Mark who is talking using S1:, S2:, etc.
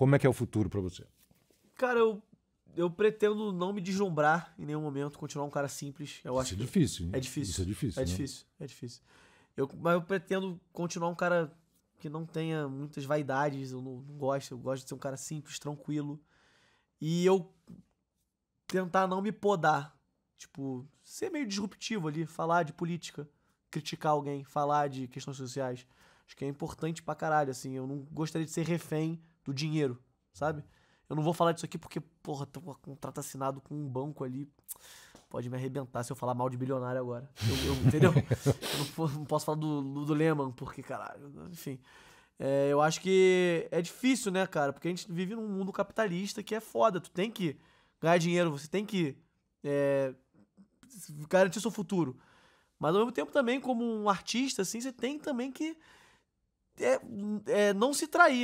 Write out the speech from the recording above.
S1: Como é que é o futuro para você?
S2: Cara, eu, eu pretendo não me deslumbrar em nenhum momento, continuar um cara simples. Eu acho Isso é difícil. Hein? É difícil. Isso é difícil. É né? difícil, é difícil. Eu, mas eu pretendo continuar um cara que não tenha muitas vaidades, eu não, não gosto, eu gosto de ser um cara simples, tranquilo. E eu tentar não me podar. Tipo, ser meio disruptivo ali, falar de política, criticar alguém, falar de questões sociais. Acho que é importante pra caralho, assim. Eu não gostaria de ser refém do dinheiro, sabe? Eu não vou falar disso aqui porque, porra, tem um contrato assinado com um banco ali. Pode me arrebentar se eu falar mal de bilionário agora. Eu, eu, entendeu? eu não, não, posso falar do, do Lehman, porque, caralho, enfim. É, eu acho que é difícil, né, cara? Porque a gente vive num mundo capitalista que é foda. Tu tem que ganhar dinheiro, você tem que é, garantir seu futuro. Mas ao mesmo tempo também, como um artista, assim, você tem também que é, é, não se trair.